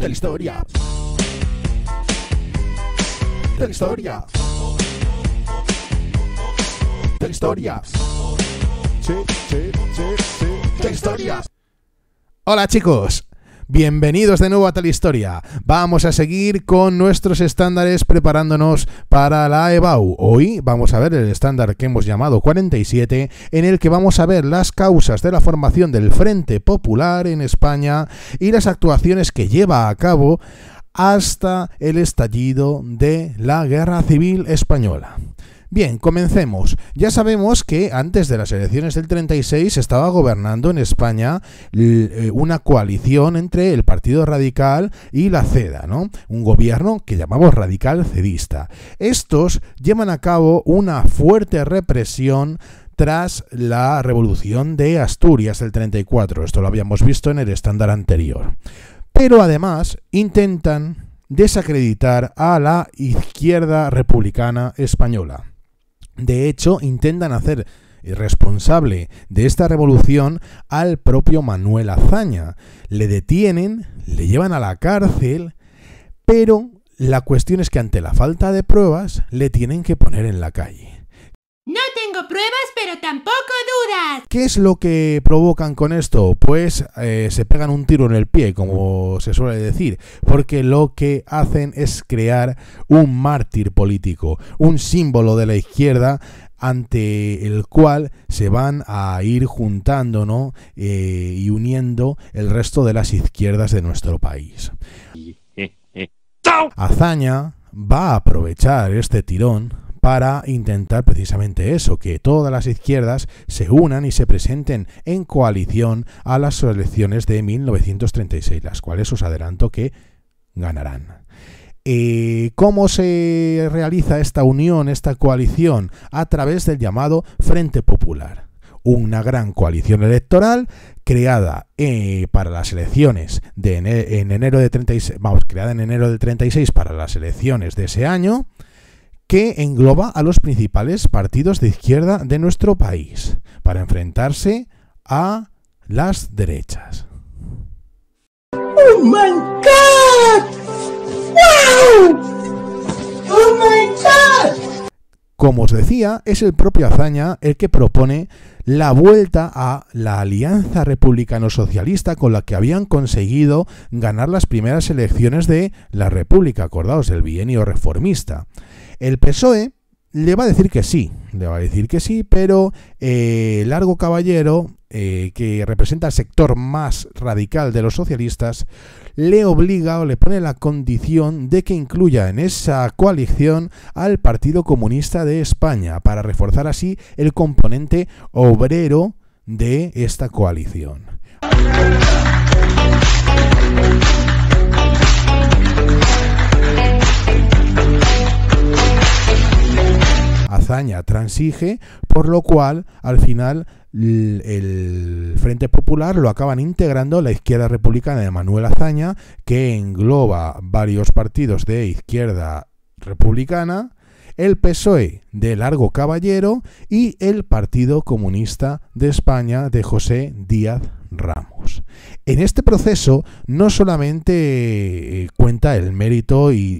de la historia. De la historia. De la historia. De la historia. Hola chicos, Bienvenidos de nuevo a tal historia. Vamos a seguir con nuestros estándares preparándonos para la EBAU. Hoy vamos a ver el estándar que hemos llamado 47, en el que vamos a ver las causas de la formación del Frente Popular en España y las actuaciones que lleva a cabo hasta el estallido de la Guerra Civil Española. Bien, comencemos. Ya sabemos que antes de las elecciones del 36 estaba gobernando en España eh, una coalición entre el Partido Radical y la CEDA, ¿no? Un gobierno que llamamos radical cedista. Estos llevan a cabo una fuerte represión tras la revolución de Asturias del 34. Esto lo habíamos visto en el estándar anterior. Pero además intentan desacreditar a la izquierda republicana española. De hecho, intentan hacer responsable de esta revolución al propio Manuel Azaña. Le detienen, le llevan a la cárcel, pero la cuestión es que ante la falta de pruebas le tienen que poner en la calle pruebas, pero tampoco dudas. ¿Qué es lo que provocan con esto? Pues eh, se pegan un tiro en el pie, como se suele decir, porque lo que hacen es crear un mártir político, un símbolo de la izquierda ante el cual se van a ir juntando ¿no? Eh, y uniendo el resto de las izquierdas de nuestro país. Azaña va a aprovechar este tirón para intentar precisamente eso, que todas las izquierdas se unan y se presenten en coalición a las elecciones de 1936, las cuales os adelanto que ganarán. Eh, ¿Cómo se realiza esta unión, esta coalición? A través del llamado Frente Popular. Una gran coalición electoral creada eh, para las elecciones en enero de 36, creada en enero 36 para las elecciones de ese año, que engloba a los principales partidos de izquierda de nuestro país para enfrentarse a las derechas. ¡Oh my God! ¡Oh Como os decía, es el propio Azaña el que propone la vuelta a la alianza republicano-socialista con la que habían conseguido ganar las primeras elecciones de la República, acordaos, del bienio reformista. El PSOE le va a decir que sí, le va a decir que sí, pero eh, Largo Caballero, eh, que representa el sector más radical de los socialistas, le obliga o le pone la condición de que incluya en esa coalición al Partido Comunista de España, para reforzar así el componente obrero de esta coalición. Azaña transige, por lo cual al final el Frente Popular lo acaban integrando la izquierda republicana de Manuel Azaña, que engloba varios partidos de izquierda republicana, el PSOE de Largo Caballero y el Partido Comunista de España de José Díaz Ramos. En este proceso no solamente eh, cuenta el mérito y,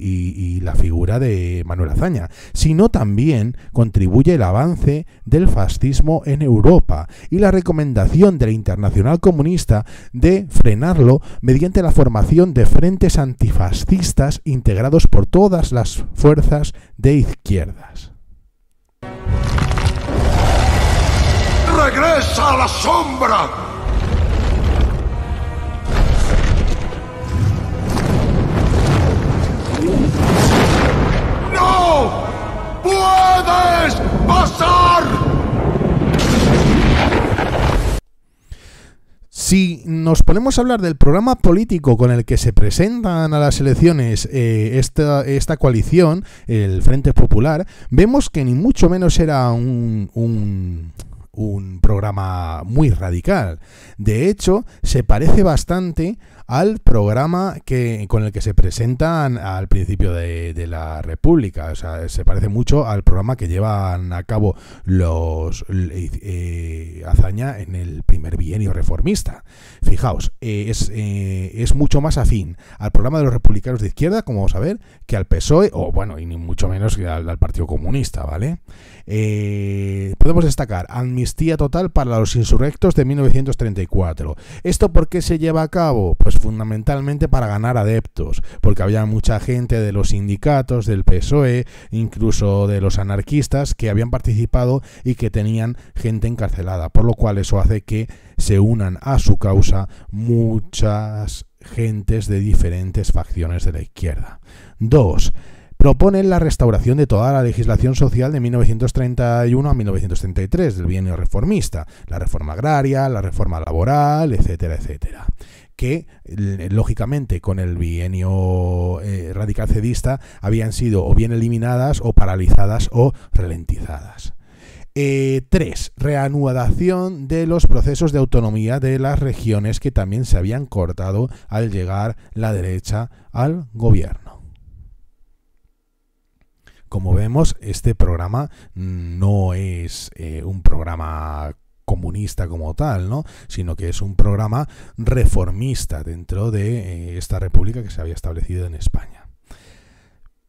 la figura de Manuel Azaña, sino también contribuye el avance del fascismo en Europa y la recomendación de la Internacional Comunista de frenarlo mediante la formación de frentes antifascistas integrados por todas las fuerzas de izquierdas. Regresa a la sombra Si nos ponemos a hablar del programa político con el que se presentan a las elecciones eh, esta, coalición, el Frente Popular, vemos que ni mucho menos era un, un un programa muy radical. De hecho, se parece bastante al programa que, con el que se presentan al principio de, la República. O sea, se parece mucho al programa que llevan a cabo los eh, eh en el primer bienio reformista. Fijaos, eh, es, eh, es mucho más afín al programa de los republicanos de izquierda, como vamos a ver, que al PSOE, o bueno, y ni mucho menos que al, Partido Comunista, ¿vale? podemos destacar amnistía total para los insurrectos de 1934. ¿Esto por qué se lleva a cabo? Pues fundamentalmente para ganar adeptos, porque había mucha gente de los sindicatos, del PSOE, incluso de los anarquistas que habían participado y que tenían gente encarcelada, por lo cual eso hace que se unan a su causa muchas gentes de diferentes facciones de la izquierda. 2 proponen la restauración de toda la legislación social de 1931 a 1933 del bienio reformista, la reforma agraria, la reforma laboral, etcétera, etcétera que eh, lógicamente con el bienio eh, radical cedista habían sido o bien eliminadas o paralizadas o ralentizadas. 3. Eh, reanudación de los procesos de autonomía de las regiones que también se habían cortado al llegar la derecha al gobierno. Como vemos, este programa mm, no es un programa comunista como tal, ¿no? Sino que es un programa reformista dentro de eh, esta república que se había establecido en España.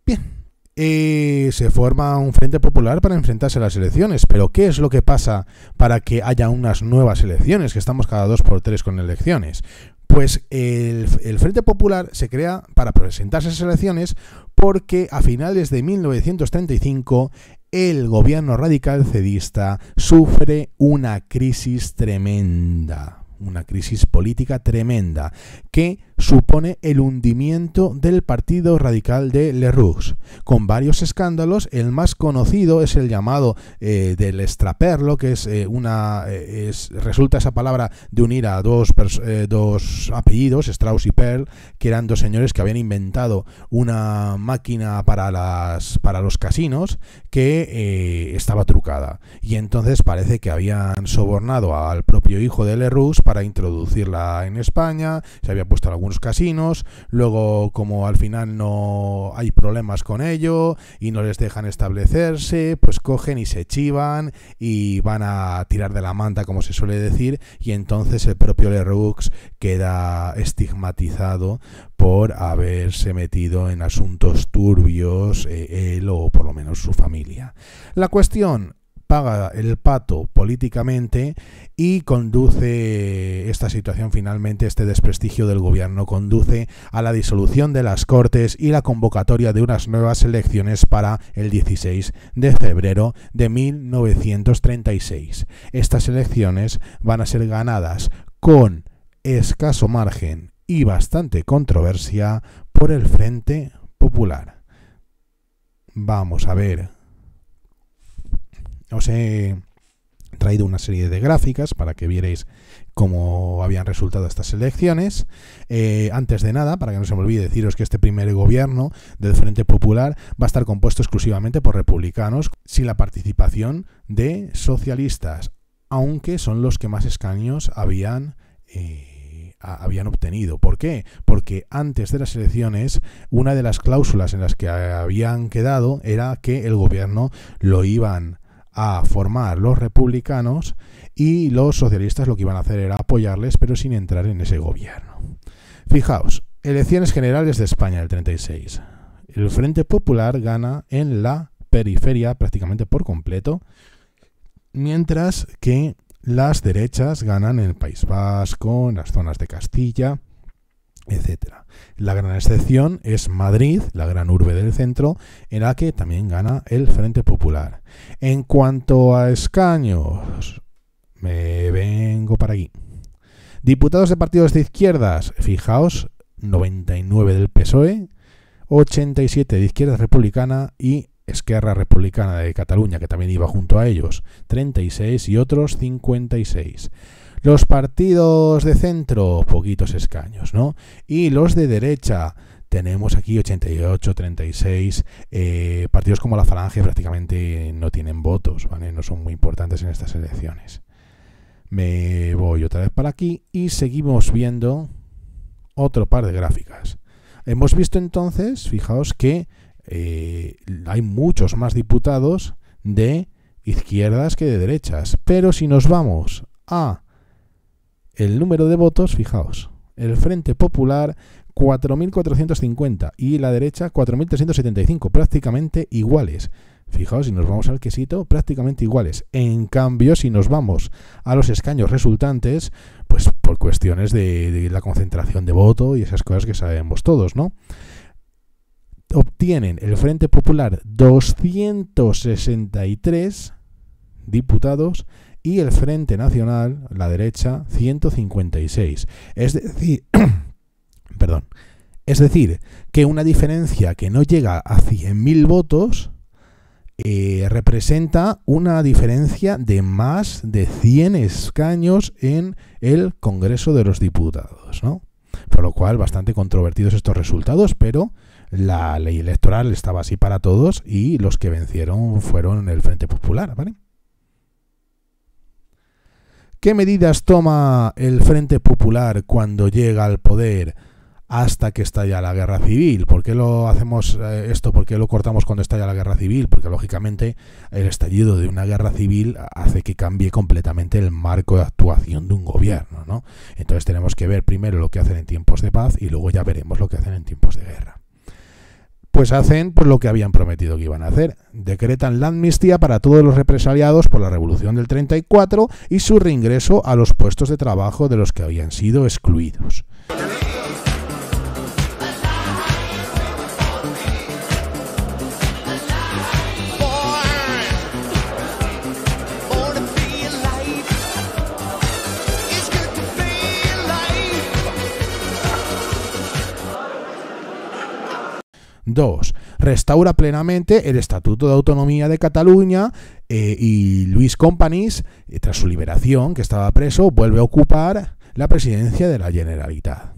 Bien. Eh, se forma un frente popular para enfrentarse a las elecciones. Pero ¿qué es lo que pasa para que haya unas nuevas elecciones? Que estamos cada dos por tres con elecciones. Pues el, Frente Popular se crea para presentarse a esas elecciones porque a finales de 1935 el gobierno radical cedista sufre una crisis tremenda, una crisis política tremenda, que supone el hundimiento del Partido Radical de Le con varios escándalos. El más conocido es el llamado eh, del extraperlo, que es eh, una eh, es, resulta esa palabra de unir a dos, dos apellidos, Strauss y Perl, que eran dos señores que habían inventado una máquina para las para los casinos que estaba trucada. Y entonces parece que habían sobornado al propio hijo de Leroux para introducirla en España. Se había puesto alguna casinos, luego como al final no hay problemas con ello y no les dejan establecerse, pues cogen y se chivan y van a tirar de la manta, como se suele decir, y entonces el propio Lerux queda estigmatizado por haberse metido en asuntos turbios eh, él o por lo menos su familia. La cuestión paga el pato políticamente y conduce esta situación finalmente, este desprestigio del gobierno, conduce a la disolución de las Cortes y la convocatoria de unas nuevas elecciones para el 16 de febrero de 1936. Estas elecciones van a ser ganadas con escaso margen y bastante controversia por el Frente Popular. Vamos a ver os he traído una serie de gráficas para que vierais cómo habían resultado estas elecciones. Eh, antes de nada, para que no se me olvide deciros que este primer gobierno del Frente Popular va a estar compuesto exclusivamente por republicanos, sin la participación de socialistas, aunque son los que más escaños habían... Eh, habían obtenido. ¿Por qué? Porque antes de las elecciones, una de las cláusulas en las que habían quedado era que el gobierno lo iban a formar los republicanos y los socialistas lo que iban a hacer era apoyarles pero sin entrar en ese gobierno. Fijaos, elecciones generales de España del 36. El Frente Popular gana en la periferia prácticamente por completo, mientras que las derechas ganan en el País Vasco, en las zonas de Castilla, etc. La gran excepción es Madrid, la gran urbe del centro, en la que también gana el Frente Popular. En cuanto a escaños, me vengo para aquí. Diputados de partidos de izquierdas, fijaos, 99 del PSOE, 87 de izquierda republicana y Esquerra Republicana de Cataluña, que también iba junto a ellos, 36 y otros 56. Los partidos de centro, poquitos escaños, ¿no? Y los de derecha, tenemos aquí 88, 36 eh, partidos como la Falange prácticamente no tienen votos, ¿vale? No son muy importantes en estas elecciones. Me voy otra vez para aquí y seguimos viendo otro par de gráficas. Hemos visto entonces, fijaos que eh, hay muchos más diputados de izquierdas que de derechas, pero si nos vamos a el número de votos, fijaos, el Frente Popular 4.450 y la derecha 4.375, prácticamente iguales. Fijaos, si nos vamos al quesito, prácticamente iguales. En cambio, si nos vamos a los escaños resultantes, pues por cuestiones de, la concentración de voto y esas cosas que sabemos todos, ¿no? Obtienen el Frente Popular 263 diputados y el Frente Nacional, la derecha, 156. Es decir, perdón, es decir, que una diferencia que no llega a 100.000 votos eh, representa una diferencia de más de 100 escaños en el Congreso de los Diputados, Por lo cual, bastante controvertidos estos resultados, pero la ley electoral estaba así para todos y los que vencieron fueron el Frente Popular, ¿vale? ¿Qué medidas toma el Frente Popular cuando llega al poder hasta que estalla la guerra civil? ¿Por qué lo hacemos eh, esto? ¿Por qué lo cortamos cuando estalla la guerra civil? Porque lógicamente el estallido de una guerra civil hace que cambie completamente el marco de actuación de un gobierno, ¿no? Entonces tenemos que ver primero lo que hacen en tiempos de paz y luego ya veremos lo que hacen en tiempos de guerra pues hacen por pues, lo que habían prometido que iban a hacer. Decretan la amnistía para todos los represaliados por la Revolución del 34 y su reingreso a los puestos de trabajo de los que habían sido excluidos. 2. Restaura plenamente el Estatuto de Autonomía de Cataluña eh, y Luis Companys, eh, tras su liberación, que estaba preso, vuelve a ocupar la presidencia de la Generalitat.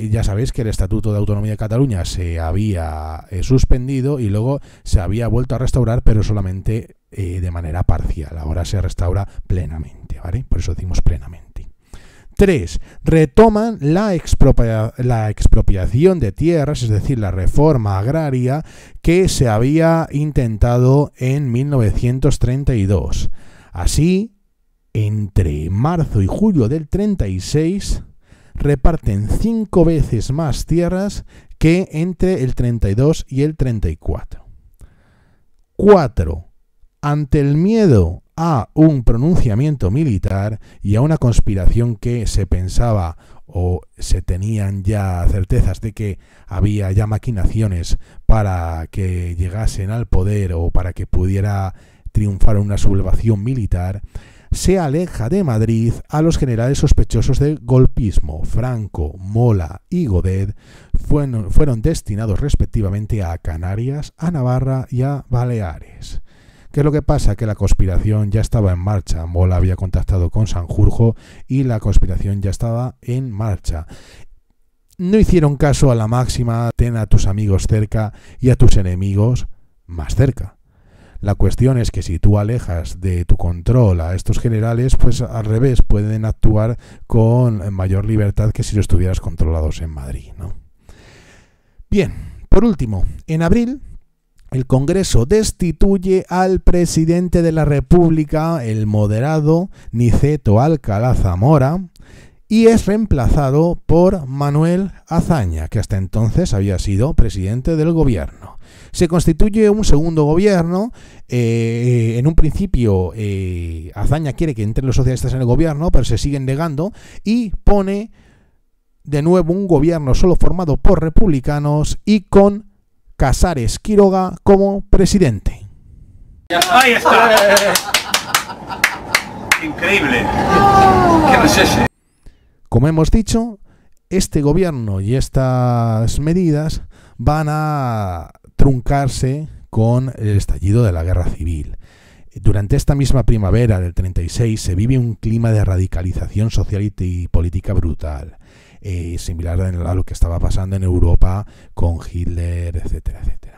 Y ya sabéis que el Estatuto de Autonomía de Cataluña se había eh, suspendido y luego se había vuelto a restaurar, pero solamente eh, de manera parcial. Ahora se restaura plenamente, ¿vale? Por eso decimos plenamente. 3. Retoman la, expropiación de tierras, es decir, la reforma agraria que se había intentado en 1932. Así, entre marzo y julio del 36, reparten cinco veces más tierras que entre el 32 y el 34. 4. Ante el miedo a un pronunciamiento militar y a una conspiración que se pensaba o se tenían ya certezas de que había ya maquinaciones para que llegasen al poder o para que pudiera triunfar una sublevación militar, se aleja de Madrid a los generales sospechosos de golpismo. Franco, Mola y Godet fueron, fueron destinados respectivamente a Canarias, a Navarra y a Baleares. ¿Qué es lo que pasa? Que la conspiración ya estaba en marcha. Mola había contactado con Sanjurjo y la conspiración ya estaba en marcha. No hicieron caso a la máxima, ten a tus amigos cerca y a tus enemigos más cerca. La cuestión es que si tú alejas de tu control a estos generales, pues al revés, pueden actuar con mayor libertad que si los estuvieras controlados en Madrid. Bien, por último, en abril el Congreso destituye al presidente de la República, el moderado Niceto Alcalá Zamora, y es reemplazado por Manuel Azaña, que hasta entonces había sido presidente del gobierno. Se constituye un segundo gobierno. Eh, en un principio, eh, Azaña quiere que entren los socialistas en el gobierno, pero se siguen negando y pone de nuevo un gobierno solo formado por republicanos y con Casares Quiroga como presidente. Increíble. ¿Qué como hemos dicho, este gobierno y estas medidas van a truncarse con el estallido de la guerra civil. Durante esta misma primavera del 36 se vive un clima de radicalización social y política brutal, eh, similar a lo que estaba pasando en Europa con Hitler, etcétera, etcétera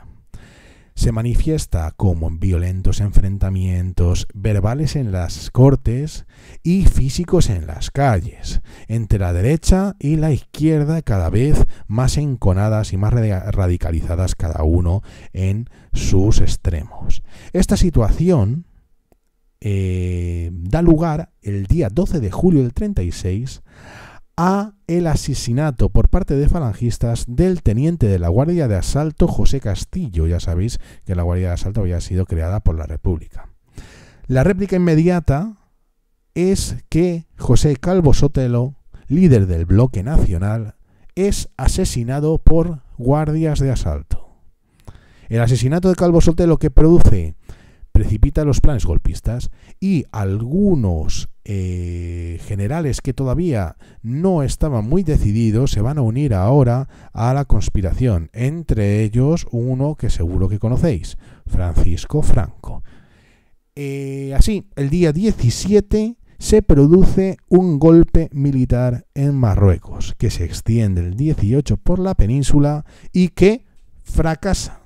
se manifiesta como en violentos enfrentamientos verbales en las cortes y físicos en las calles, entre la derecha y la izquierda cada vez más enconadas y más radicalizadas cada uno en sus extremos. Esta situación eh, da lugar el día 12 de julio del 36 a el asesinato por parte de falangistas del teniente de la Guardia de Asalto José Castillo. Ya sabéis que la Guardia de Asalto había sido creada por la República. La réplica inmediata es que José Calvo Sotelo, líder del bloque nacional, es asesinado por guardias de asalto. El asesinato de Calvo Sotelo que produce precipita los planes golpistas y algunos eh, generales que todavía no estaban muy decididos se van a unir ahora a la conspiración, entre ellos uno que seguro que conocéis, Francisco Franco. Eh, así, el día 17 se produce un golpe militar en Marruecos, que se extiende el 18 por la península y que fracasa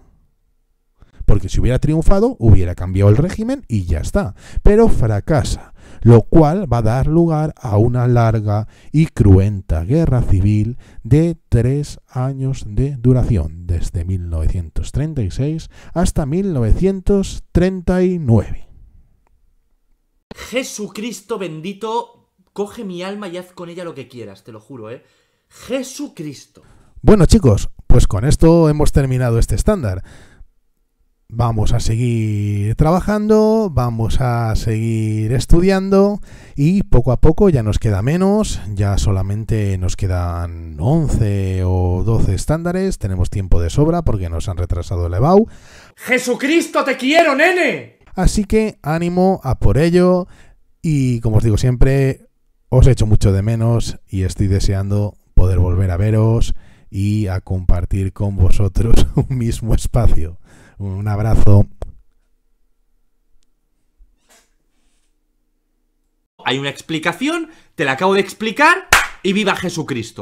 porque si hubiera triunfado hubiera cambiado el régimen y ya está, pero fracasa, lo cual va a dar lugar a una larga y cruenta guerra civil de tres años de duración, desde 1936 hasta 1939. Jesucristo bendito, coge mi alma y haz con ella lo que quieras, te lo juro, ¿eh? Jesucristo. Bueno chicos, pues con esto hemos terminado este estándar vamos a seguir trabajando, vamos a seguir estudiando y poco a poco ya nos queda menos, ya solamente nos quedan 11 o 12 estándares, tenemos tiempo de sobra porque nos han retrasado el EBAU. ¡Jesucristo, te quiero, nene! Así que ánimo a por ello y como os digo siempre, os he hecho mucho de menos y estoy deseando poder volver a veros y a compartir con vosotros un mismo espacio. Un abrazo. Hay una explicación, te la acabo de explicar y viva Jesucristo.